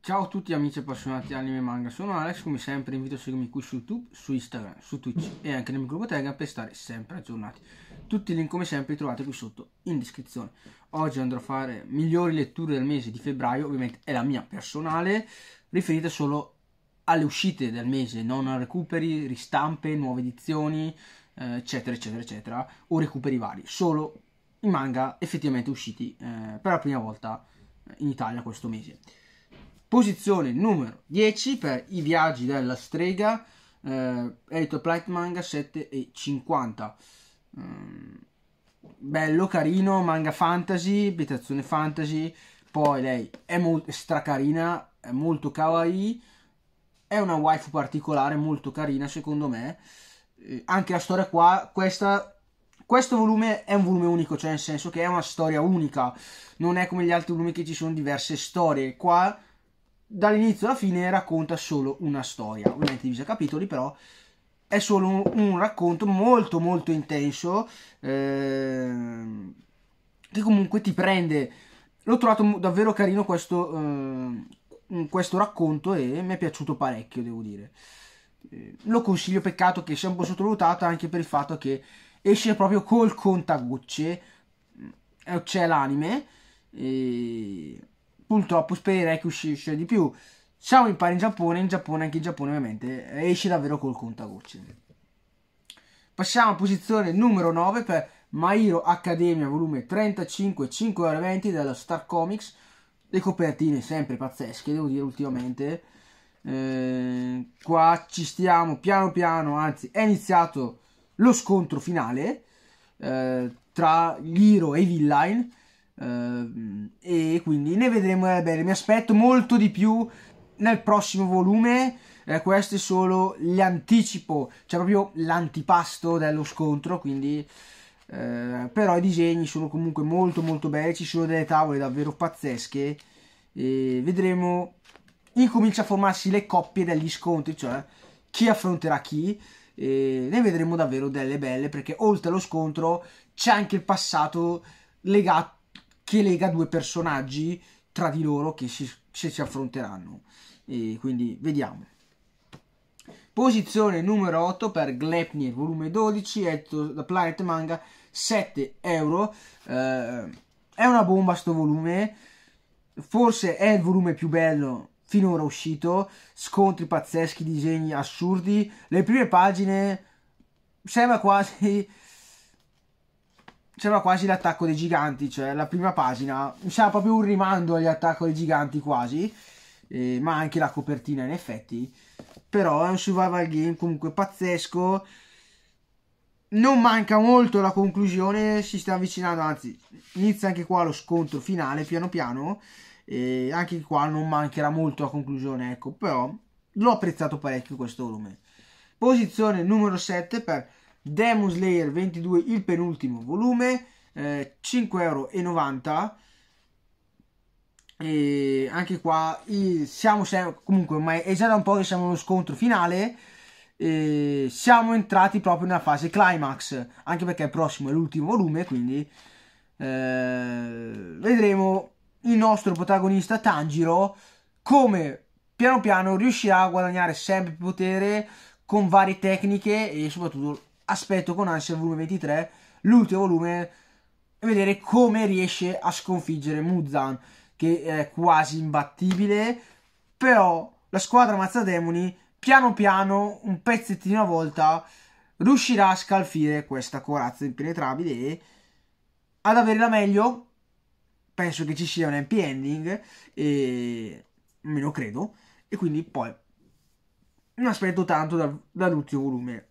Ciao a tutti amici appassionati anime e manga, sono Alex, come sempre invito a seguirmi qui su YouTube, su Instagram, su Twitch e anche nel mio gruppo Telegram per stare sempre aggiornati. Tutti i link come sempre li trovate qui sotto in descrizione. Oggi andrò a fare migliori letture del mese di febbraio, ovviamente è la mia personale, riferita solo alle uscite del mese, non a recuperi, ristampe, nuove edizioni, eh, eccetera, eccetera, eccetera, o recuperi vari, solo i manga effettivamente usciti eh, per la prima volta eh, in Italia questo mese. Posizione numero 10 per i viaggi della strega, eh, Editor Plight Manga 7,50. Um, ehm, bello, carino, manga fantasy, abitazione fantasy, poi lei è molto stracarina, è molto kawaii, è una waifu particolare, molto carina secondo me. Eh, anche la storia qua, questa, questo volume è un volume unico, cioè nel senso che è una storia unica, non è come gli altri volumi che ci sono diverse storie. Qua dall'inizio alla fine racconta solo una storia, ovviamente divisa a capitoli, però è solo un, un racconto molto molto intenso eh, che comunque ti prende. L'ho trovato davvero carino questo, eh, questo racconto e mi è piaciuto parecchio, devo dire. Eh, lo consiglio, peccato che sia un po' sottovalutato anche per il fatto che esce proprio col contagocce, eh, c'è l'anime, e purtroppo spererei che uscisse di più. Siamo in pari in Giappone, in Giappone anche in Giappone ovviamente esce davvero col contagocce. Passiamo a posizione numero 9 per My Academia volume 35, 5 20 della Star Comics le copertine sempre pazzesche, devo dire ultimamente. Eh, qua ci stiamo piano piano, anzi è iniziato lo scontro finale eh, tra Liro e Villain eh, e quindi ne vedremo bene, mi aspetto molto di più nel prossimo volume. Eh, questo è solo l'anticipo, cioè proprio l'antipasto dello scontro, quindi eh, però i disegni sono comunque molto molto belli, ci sono delle tavole davvero pazzesche. E vedremo. Incomincia a formarsi le coppie degli scontri, cioè chi affronterà chi. E ne vedremo davvero delle belle perché oltre allo scontro c'è anche il passato legato che lega due personaggi tra di loro che si, se si affronteranno. E quindi vediamo. Posizione numero 8 per Glepnir, volume 12, edito da Planet Manga 7 euro. Eh, è una bomba sto volume, forse è il volume più bello finora uscito, scontri pazzeschi, disegni assurdi, le prime pagine sembra quasi sembra quasi l'attacco dei giganti, cioè la prima pagina Mi sembra proprio un rimando agli attacco dei giganti quasi, eh, ma anche la copertina in effetti, però è un survival game comunque pazzesco, non manca molto la conclusione, si sta avvicinando, anzi inizia anche qua lo scontro finale piano piano, e anche qua non mancherà molto la conclusione, ecco, però l'ho apprezzato parecchio questo volume. Posizione numero 7 per Demon Slayer 22, il penultimo volume, eh, euro. E anche qua siamo sempre, comunque, ma è già da un po' che siamo allo scontro finale eh, siamo entrati proprio nella fase climax, anche perché il prossimo è l'ultimo volume, quindi eh, vedremo il nostro protagonista Tanjiro come piano piano riuscirà a guadagnare sempre più potere con varie tecniche e soprattutto aspetto con ansia il volume 23, l'ultimo volume, e vedere come riesce a sconfiggere Muzan che è quasi imbattibile, però la squadra Mazzademoni piano piano, un pezzettino a volta, riuscirà a scalfire questa corazza impenetrabile e ad avere la meglio. Penso che ci sia un happy ending, e me lo credo, e quindi poi non aspetto tanto dal, dall'ultimo volume.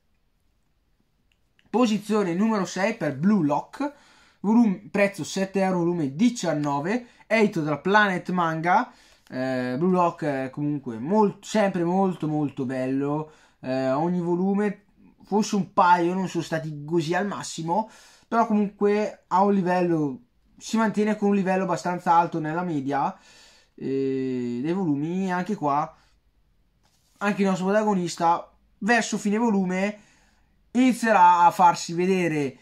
Posizione numero 6 per Blue Lock, volume, prezzo 7 euro, volume 19, edito dal Planet Manga, eh, Blue Lock è comunque molt, sempre molto molto bello, eh, ogni volume, forse un paio non sono stati così al massimo, però comunque ha un livello, si mantiene con un livello abbastanza alto nella media eh, dei volumi, anche qua, anche il nostro protagonista verso fine volume inizierà a farsi vedere,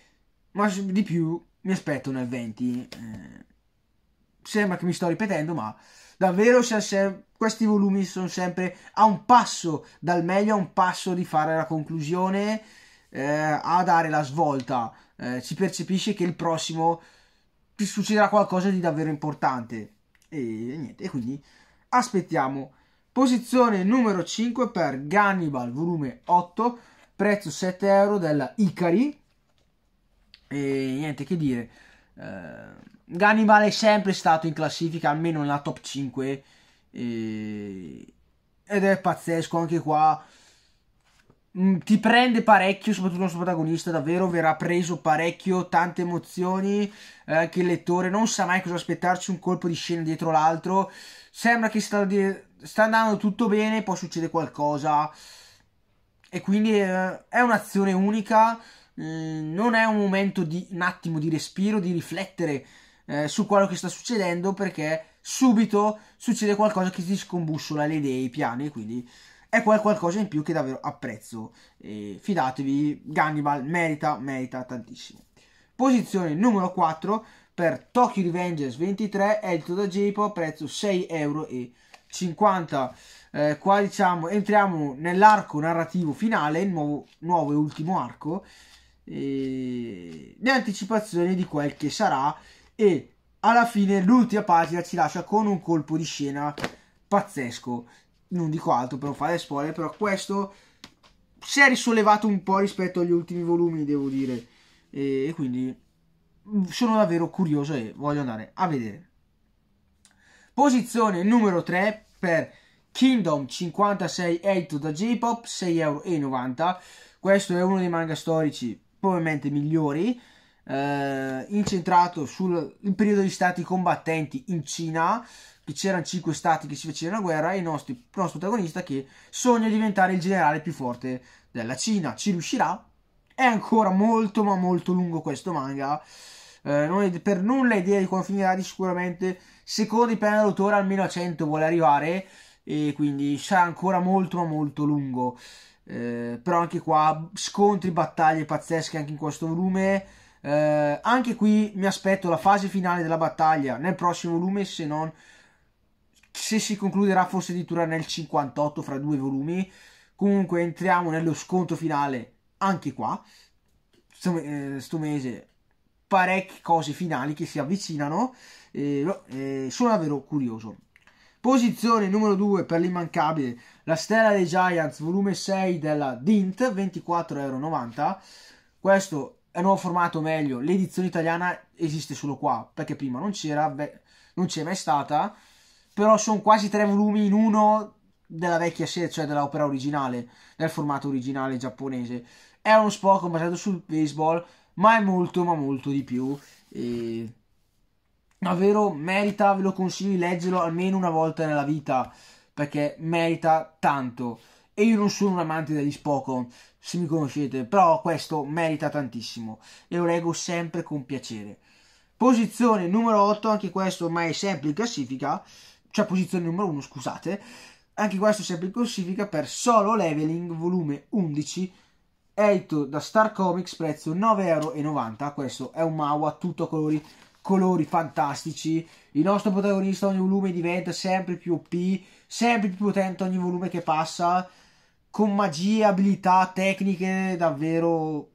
ma di più mi aspetto nel 20. Eh sembra che mi sto ripetendo, ma davvero questi volumi sono sempre a un passo dal meglio, a un passo di fare la conclusione, eh, a dare la svolta. Eh, si percepisce che il prossimo ti succederà qualcosa di davvero importante. E, e niente, quindi aspettiamo. Posizione numero 5 per Gannibal, volume 8, prezzo 7 euro della Icari. E niente che dire. Eh Ganimal è sempre stato in classifica, almeno nella top 5. E... Ed è pazzesco anche qua. Mm, ti prende parecchio, soprattutto il nostro protagonista, davvero verrà preso parecchio, tante emozioni eh, che il lettore non sa mai cosa aspettarci, un colpo di scena dietro l'altro. Sembra che sta, sta andando tutto bene, poi succede qualcosa. E quindi eh, è un'azione unica, eh, non è un momento di un attimo di respiro, di riflettere eh, su quello che sta succedendo perché subito succede qualcosa che ti scombussola le idee, i piani, quindi è quel qualcosa in più che davvero apprezzo. E fidatevi, Gannibal merita, merita tantissimo. Posizione numero 4 per Tokyo Revengers 23, edito da J-Pop, prezzo 6,50 euro. Eh, qua diciamo entriamo nell'arco narrativo finale, il nuovo, nuovo e ultimo arco, e le anticipazioni di quel che sarà e alla fine l'ultima pagina ci lascia con un colpo di scena pazzesco. Non dico altro per non fare spoiler, però questo si è risollevato un po' rispetto agli ultimi volumi, devo dire. E quindi mm, sono davvero curioso e voglio andare a vedere. Posizione numero 3 per Kingdom 56 edito da J-Pop, 6,90€. Questo è uno dei manga storici probabilmente migliori eh, incentrato sul periodo degli stati combattenti in Cina, che c'erano cinque stati che si facevano la guerra, e il nostro, il nostro protagonista che sogna di diventare il generale più forte della Cina. Ci riuscirà? È ancora molto ma molto lungo questo manga. Eh, non è per nulla idea di quando finirà di sicuramente, secondo i piani d'autore, almeno a 100 vuole arrivare e quindi sarà ancora molto ma molto lungo. Eh, però anche qua scontri, battaglie pazzesche anche in questo volume eh, anche qui mi aspetto la fase finale della battaglia nel prossimo volume, se non se si concluderà forse addirittura nel 58 fra due volumi. Comunque entriamo nello scontro finale anche qua. Sto, eh, sto mese parecchie cose finali che si avvicinano. Eh, eh, sono davvero curioso. Posizione numero 2 per l'immancabile, la Stella dei Giants, volume 6 della Dint, 24,90 euro. Questo è un nuovo formato, meglio, l'edizione italiana esiste solo qua, perché prima non c'era, beh, non c'è mai stata, però sono quasi tre volumi in uno della vecchia serie, cioè dell'opera originale, del formato originale giapponese. È uno spoko basato sul baseball, ma è molto, ma molto di più. E... Davvero merita, ve lo consiglio di leggerlo almeno una volta nella vita, perché merita tanto e io non sono un amante degli Spokon, se mi conoscete, però questo merita tantissimo e lo leggo sempre con piacere. Posizione numero 8, anche questo ormai è sempre in classifica, cioè posizione numero 1, scusate, anche questo è sempre in classifica per Solo Leveling volume 11, edito da Star Comics, prezzo 9,90€, questo è un Mawa tutto a colori, colori fantastici, il nostro protagonista ogni volume diventa sempre più OP, sempre più potente ogni volume che passa, con magie, abilità, tecniche davvero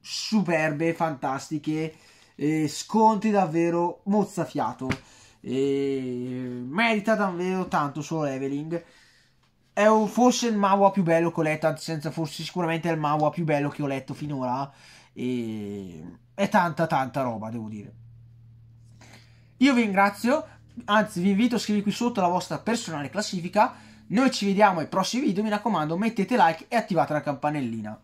superbe, fantastiche, eh, sconti davvero mozzafiato. Eh, merita davvero tanto solo leveling. È forse il Mawa più bello che ho letto, senza forse sicuramente è il Mawa più bello che ho letto finora. E è tanta tanta roba, devo dire. Io vi ringrazio, anzi vi invito a scrivere qui sotto la vostra personale classifica noi ci vediamo ai prossimi video, mi raccomando mettete like e attivate la campanellina.